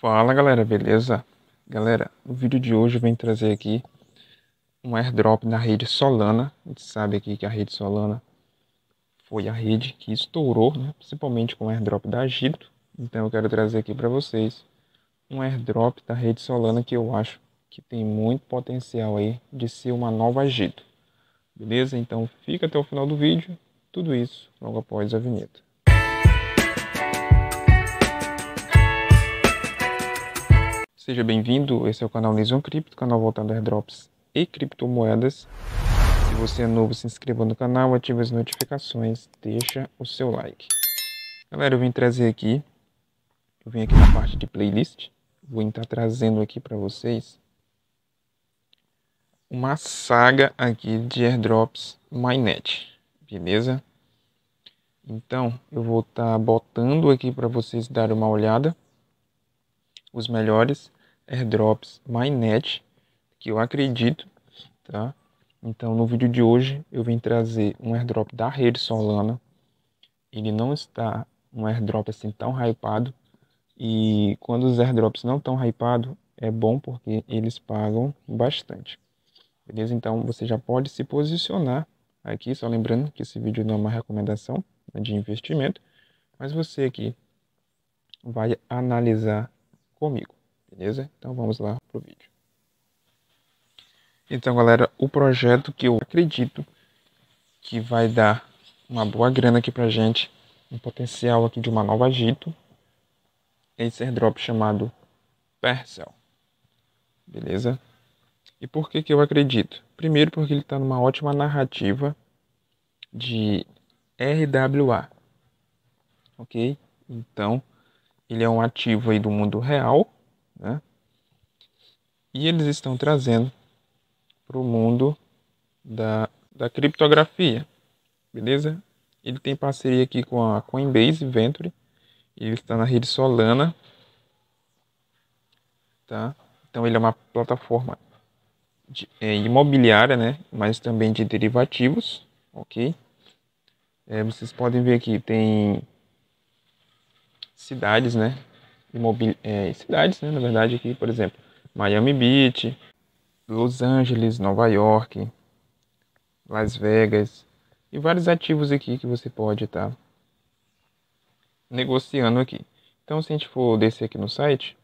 Fala galera, beleza? Galera, no vídeo de hoje eu venho trazer aqui um airdrop na rede Solana. A gente sabe aqui que a rede Solana foi a rede que estourou, né? principalmente com o airdrop da Agito. Então eu quero trazer aqui para vocês um airdrop da rede Solana que eu acho que tem muito potencial aí de ser uma nova Agito. Beleza? Então fica até o final do vídeo. Tudo isso logo após a vinheta. Seja bem-vindo, esse é o canal Nizum Cripto, canal voltado a airdrops e criptomoedas. Se você é novo, se inscreva no canal, ative as notificações, deixa o seu like. Galera, eu vim trazer aqui, eu vim aqui na parte de playlist, vou estar trazendo aqui para vocês uma saga aqui de airdrops MyNet, beleza? Então, eu vou estar tá botando aqui para vocês darem uma olhada, os melhores airdrops mynet que eu acredito, tá? Então, no vídeo de hoje, eu vim trazer um airdrop da rede Solana. Ele não está um airdrop assim tão hypado. E quando os airdrops não tão hypados, é bom porque eles pagam bastante. Beleza? Então, você já pode se posicionar aqui. Só lembrando que esse vídeo não é uma recomendação né, de investimento. Mas você aqui vai analisar comigo. Beleza? Então vamos lá pro vídeo. Então, galera, o projeto que eu acredito que vai dar uma boa grana aqui pra gente, um potencial aqui de uma nova Gito, é esse airdrop chamado Percel. Beleza? E por que, que eu acredito? Primeiro porque ele está numa ótima narrativa de RWA. Ok? Então, ele é um ativo aí do mundo real né? E eles estão trazendo para o mundo da, da criptografia, beleza? Ele tem parceria aqui com a Coinbase Venture, ele está na rede Solana, tá? Então ele é uma plataforma de, é, imobiliária, né? Mas também de derivativos, ok? É, vocês podem ver aqui tem cidades, né? imobili... é, cidades, né, na verdade, aqui, por exemplo, Miami Beach, Los Angeles, Nova York, Las Vegas e vários ativos aqui que você pode estar tá negociando aqui. Então, se a gente for descer aqui no site,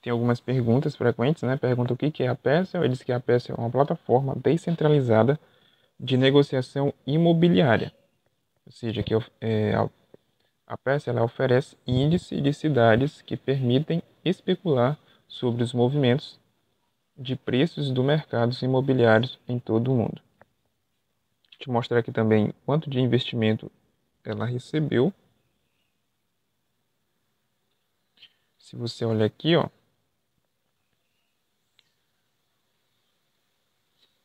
tem algumas perguntas frequentes, né? Pergunta o que é a Pessel. Eles que a peça é uma plataforma descentralizada de negociação imobiliária. Ou seja, que é, a peça ela oferece índice de cidades que permitem especular sobre os movimentos de preços do mercado imobiliário em todo o mundo. Vou te mostrar aqui também quanto de investimento ela recebeu. Se você olhar aqui, ó,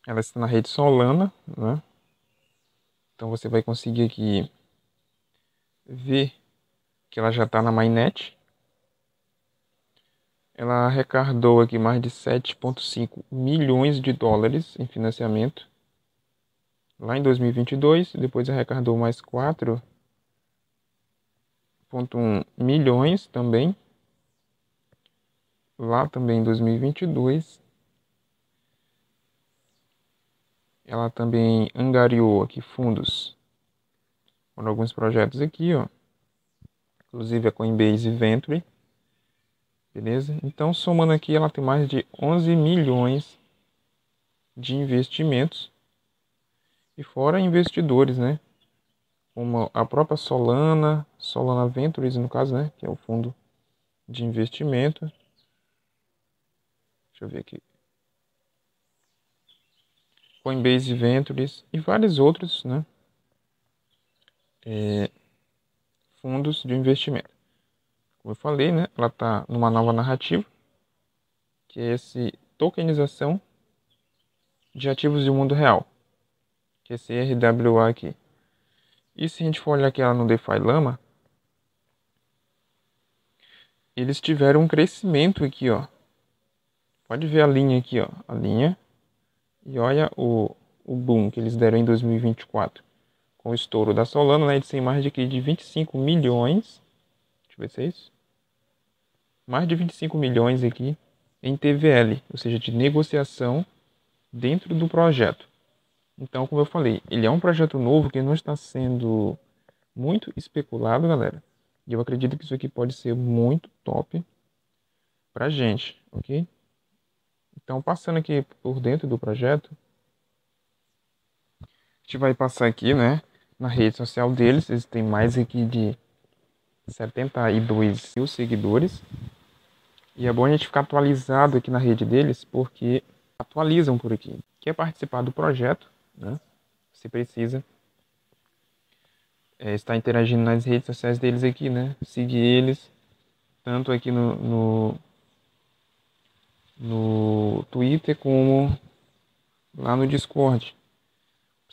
ela está na rede Solana, né? Então você vai conseguir aqui vê que ela já está na mainnet. Ela arrecadou aqui mais de 7,5 milhões de dólares em financiamento lá em 2022, depois arrecadou mais 4,1 milhões também lá também em 2022. Ela também angariou aqui fundos por alguns projetos aqui, ó. Inclusive a Coinbase Venture. Beleza? Então, somando aqui, ela tem mais de 11 milhões de investimentos. E fora investidores, né? Como a própria Solana, Solana Ventures, no caso, né? Que é o fundo de investimento. Deixa eu ver aqui. Coinbase Ventures e vários outros, né? é, fundos de investimento. Como eu falei, né, ela está numa nova narrativa, que é esse tokenização de ativos do mundo real, que é esse RWA aqui. E se a gente for olhar aqui ela no DeFi Lama, eles tiveram um crescimento aqui, ó. Pode ver a linha aqui, ó, a linha. E olha o, o boom que eles deram em 2024 com o estouro da Solana, né, a gente tem mais de, de 25 milhões, deixa eu ver se é isso, mais de 25 milhões aqui em TVL, ou seja, de negociação dentro do projeto. Então, como eu falei, ele é um projeto novo que não está sendo muito especulado, galera. E eu acredito que isso aqui pode ser muito top pra gente, ok? Então, passando aqui por dentro do projeto, a gente vai passar aqui, né? na rede social deles. Eles têm mais aqui de 72 mil seguidores. E é bom a gente ficar atualizado aqui na rede deles, porque atualizam por aqui. Quer participar do projeto, né? Você precisa é, estar interagindo nas redes sociais deles aqui, né? Seguir eles, tanto aqui no, no, no Twitter como lá no Discord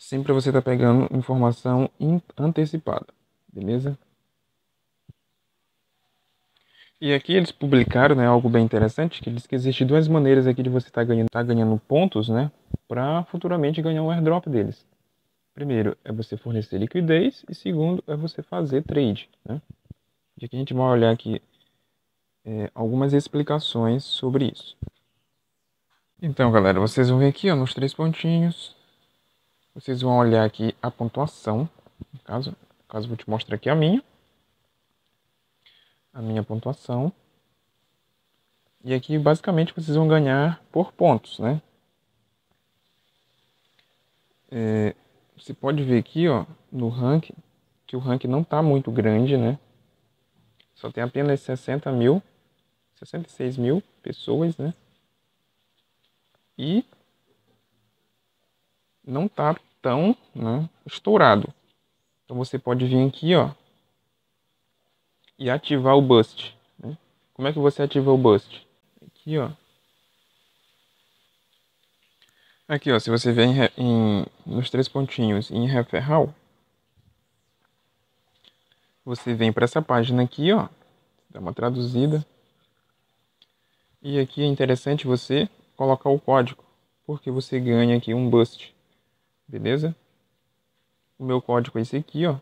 sempre você está pegando informação antecipada, beleza? E aqui eles publicaram né, algo bem interessante, que diz que existe duas maneiras aqui de você estar tá ganhando, tá ganhando pontos, né? Para futuramente ganhar um airdrop deles. Primeiro é você fornecer liquidez e segundo é você fazer trade, né? E aqui a gente vai olhar aqui é, algumas explicações sobre isso. Então, galera, vocês vão ver aqui ó, nos três pontinhos vocês vão olhar aqui a pontuação, no caso, no caso vou te mostrar aqui a minha. A minha pontuação. E aqui basicamente vocês vão ganhar por pontos, né? É, você pode ver aqui, ó, no ranking, que o ranking não está muito grande, né? Só tem apenas 60 mil, 66 mil pessoas, né? E não está tão né, estourado. Então você pode vir aqui ó, e ativar o Bust. Né? Como é que você ativa o Bust? Aqui, ó. Aqui, ó, se você vem em, em, nos três pontinhos em referral, você vem para essa página aqui, ó, dá uma traduzida. E aqui é interessante você colocar o código, porque você ganha aqui um bust beleza? O meu código é esse aqui, ó. O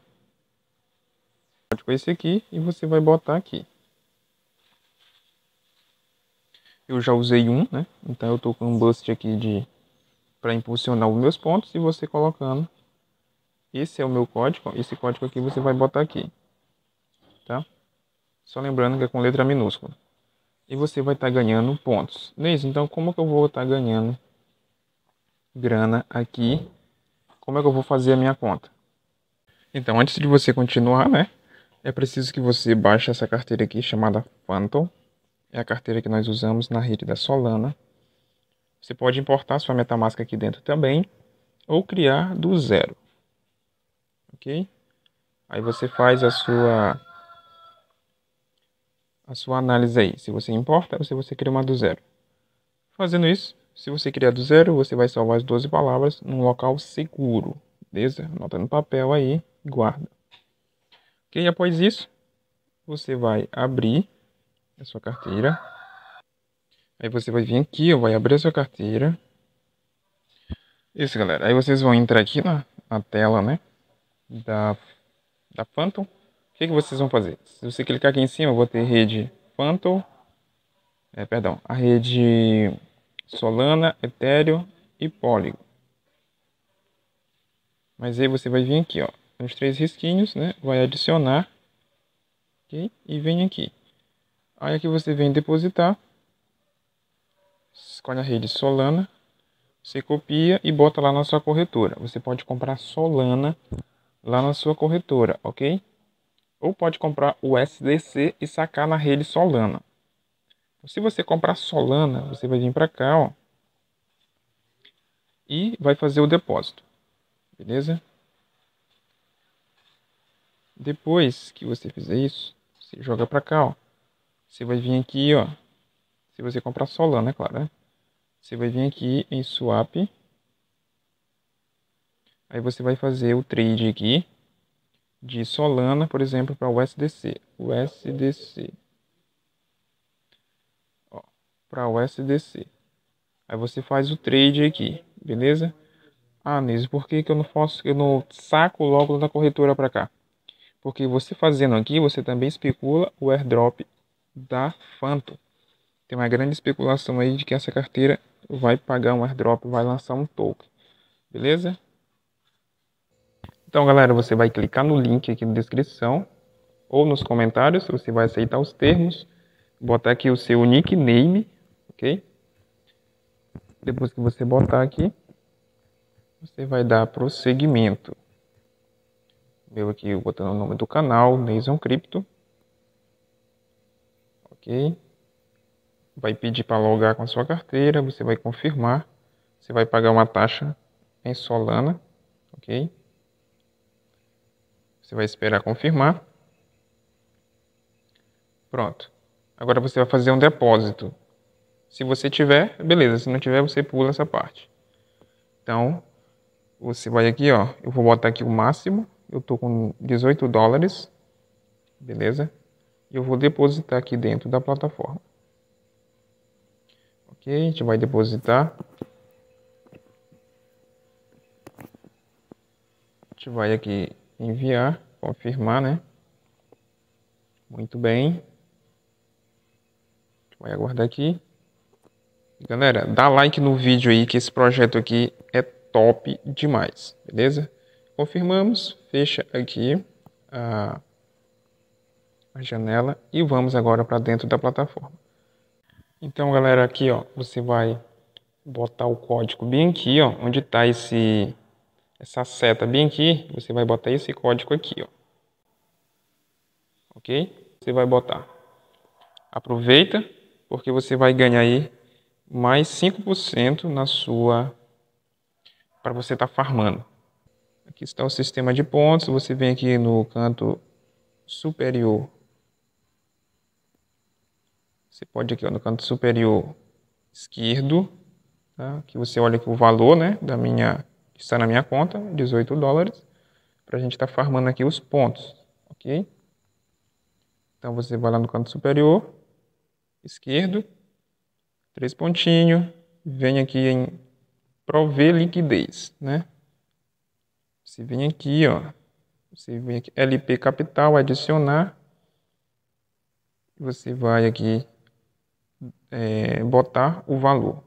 código é esse aqui e você vai botar aqui. Eu já usei um, né? Então eu tô com um bust aqui de para impulsionar os meus pontos e você colocando. Esse é o meu código, esse código aqui você vai botar aqui, tá? Só lembrando que é com letra minúscula. E você vai estar tá ganhando pontos. Nesse, então como que eu vou estar tá ganhando grana aqui como é que eu vou fazer a minha conta? Então, antes de você continuar, né, é preciso que você baixe essa carteira aqui chamada Phantom. É a carteira que nós usamos na rede da Solana. Você pode importar sua MetaMask aqui dentro também ou criar do zero. OK? Aí você faz a sua a sua análise aí. Se você importa, ou se você cria uma do zero. Fazendo isso, se você criar do zero, você vai salvar as 12 palavras num local seguro. Beleza? Anota no papel aí e guarda. Ok, após isso, você vai abrir a sua carteira. Aí você vai vir aqui, vai abrir a sua carteira. Isso, galera. Aí vocês vão entrar aqui na, na tela, né? Da, da Phantom. O que, que vocês vão fazer? Se você clicar aqui em cima, eu vou ter rede Phantom. É, perdão, a rede Solana, Ethereum e Polygon. Mas aí você vai vir aqui, ó, nos três risquinhos, né? Vai adicionar ok? e vem aqui. Aí aqui você vem depositar, escolhe a rede Solana, você copia e bota lá na sua corretora. Você pode comprar Solana lá na sua corretora, ok? Ou pode comprar o SDC e sacar na rede Solana. Se você comprar Solana, você vai vir para cá, ó, e vai fazer o depósito, beleza? Depois que você fizer isso, você joga para cá, ó. Você vai vir aqui, ó. Se você comprar Solana, é claro, né? Você vai vir aqui em swap. Aí você vai fazer o trade aqui de Solana, por exemplo, para o USDC. USDC para o USDC. Aí você faz o trade aqui, beleza? Ah, Niso, por que, que eu não faço, eu não saco logo da corretora para cá? Porque você fazendo aqui, você também especula o airdrop da Phantom. Tem uma grande especulação aí de que essa carteira vai pagar um airdrop, vai lançar um token. Beleza? Então, galera, você vai clicar no link aqui na descrição ou nos comentários, você vai aceitar os termos, botar aqui o seu nickname depois que você botar aqui, você vai dar prosseguimento. Meu aqui botando o nome do canal, Nason Crypto. Ok? Vai pedir para logar com a sua carteira, você vai confirmar. Você vai pagar uma taxa em Solana, ok? Você vai esperar confirmar. Pronto. Agora você vai fazer um depósito. Se você tiver, beleza. Se não tiver, você pula essa parte. Então, você vai aqui, ó. Eu vou botar aqui o máximo. Eu tô com 18 dólares. Beleza? E eu vou depositar aqui dentro da plataforma. Ok, a gente vai depositar. A gente vai aqui enviar, confirmar, né? Muito bem. A gente vai aguardar aqui. Galera, dá like no vídeo aí que esse projeto aqui é top demais, beleza? Confirmamos, fecha aqui a, a janela e vamos agora para dentro da plataforma. Então, galera, aqui ó, você vai botar o código bem aqui, ó, onde está esse essa seta bem aqui, você vai botar esse código aqui, ó. OK? Você vai botar. Aproveita, porque você vai ganhar aí mais 5% na sua para você estar tá farmando. Aqui está o sistema de pontos, você vem aqui no canto superior. Você pode aqui ó, no canto superior esquerdo, tá? que você olha aqui o valor né, da minha, que está na minha conta, 18 dólares, para a gente estar tá farmando aqui os pontos, ok? Então você vai lá no canto superior, esquerdo, três pontinhos, vem aqui em prover liquidez, né? Você vem aqui, ó, você vem aqui, LP Capital, adicionar, você vai aqui é, botar o valor.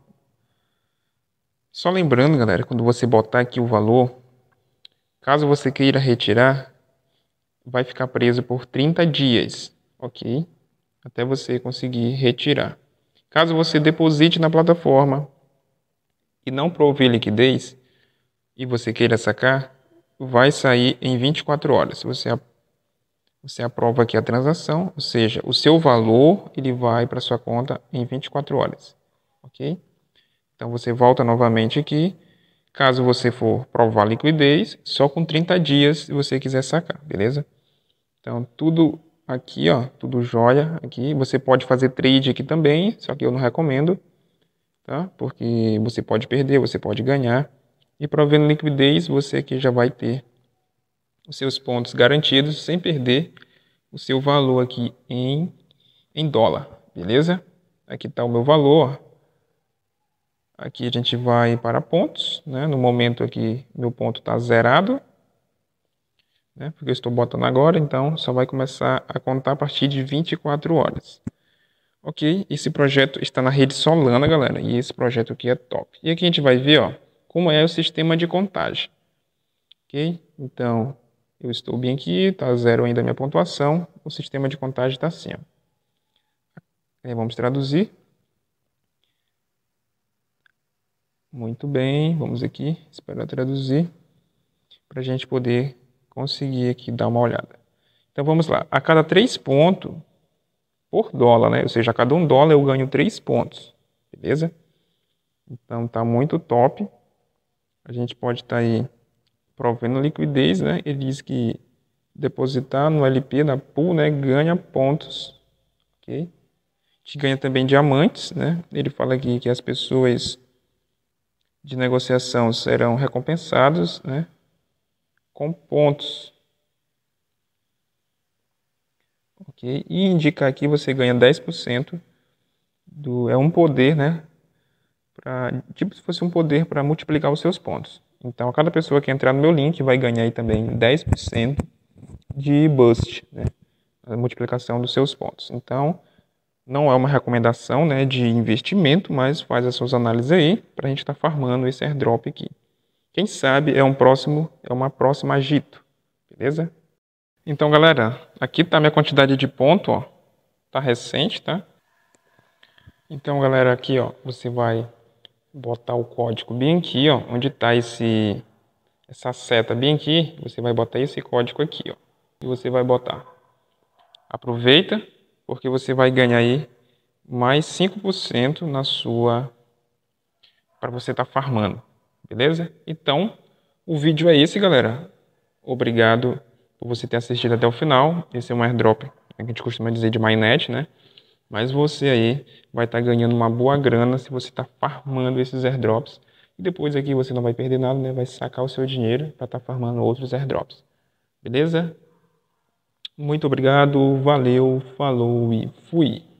Só lembrando, galera, quando você botar aqui o valor, caso você queira retirar, vai ficar preso por 30 dias, ok? Até você conseguir retirar. Caso você deposite na plataforma e não prove liquidez e você queira sacar, vai sair em 24 horas. Você, você aprova aqui a transação, ou seja, o seu valor ele vai para sua conta em 24 horas, ok? Então você volta novamente aqui. Caso você for provar liquidez, só com 30 dias se você quiser sacar, beleza? Então tudo aqui, ó, tudo jóia aqui. Você pode fazer trade aqui também, só que eu não recomendo, tá? Porque você pode perder, você pode ganhar. E provendo liquidez, você aqui já vai ter os seus pontos garantidos sem perder o seu valor aqui em, em dólar, beleza? Aqui está o meu valor, ó. Aqui a gente vai para pontos, né? No momento aqui meu ponto está zerado, né? Porque eu estou botando agora, então só vai começar a contar a partir de 24 horas. Ok, esse projeto está na rede Solana, galera, e esse projeto aqui é top. E aqui a gente vai ver, ó, como é o sistema de contagem. Ok, então eu estou bem aqui, está zero ainda a minha pontuação. O sistema de contagem está assim. É, vamos traduzir. Muito bem, vamos aqui, esperar traduzir, para a gente poder conseguir aqui dar uma olhada. Então vamos lá. A cada 3 pontos por dólar, né? Ou seja, a cada 1 um dólar eu ganho 3 pontos. Beleza? Então tá muito top. A gente pode estar tá aí provendo liquidez, né? Ele diz que depositar no LP da pool, né, ganha pontos, ok? A gente ganha também diamantes, né? Ele fala aqui que as pessoas de negociação serão recompensadas, né? com pontos. Ok? E indicar aqui você ganha 10% do é um poder, né? Pra, tipo se fosse um poder para multiplicar os seus pontos. Então, a cada pessoa que entrar no meu link vai ganhar aí também 10% de boost, né? A multiplicação dos seus pontos. Então, não é uma recomendação né, de investimento, mas faz as suas análises aí para a gente estar tá farmando esse airdrop aqui. Quem sabe é um próximo, é uma próxima agito, beleza? Então, galera, aqui tá minha quantidade de ponto, ó. Tá recente, tá? Então, galera, aqui, ó, você vai botar o código bem aqui, ó, onde tá esse essa seta bem aqui, você vai botar esse código aqui, ó. E você vai botar. Aproveita, porque você vai ganhar aí mais 5% na sua para você estar tá farmando. Beleza? Então, o vídeo é esse, galera. Obrigado por você ter assistido até o final. Esse é um airdrop né, que a gente costuma dizer de Mainnet, né? Mas você aí vai estar tá ganhando uma boa grana se você está farmando esses airdrops. E depois aqui você não vai perder nada, né? Vai sacar o seu dinheiro para estar tá farmando outros airdrops. Beleza? Muito obrigado, valeu, falou e fui.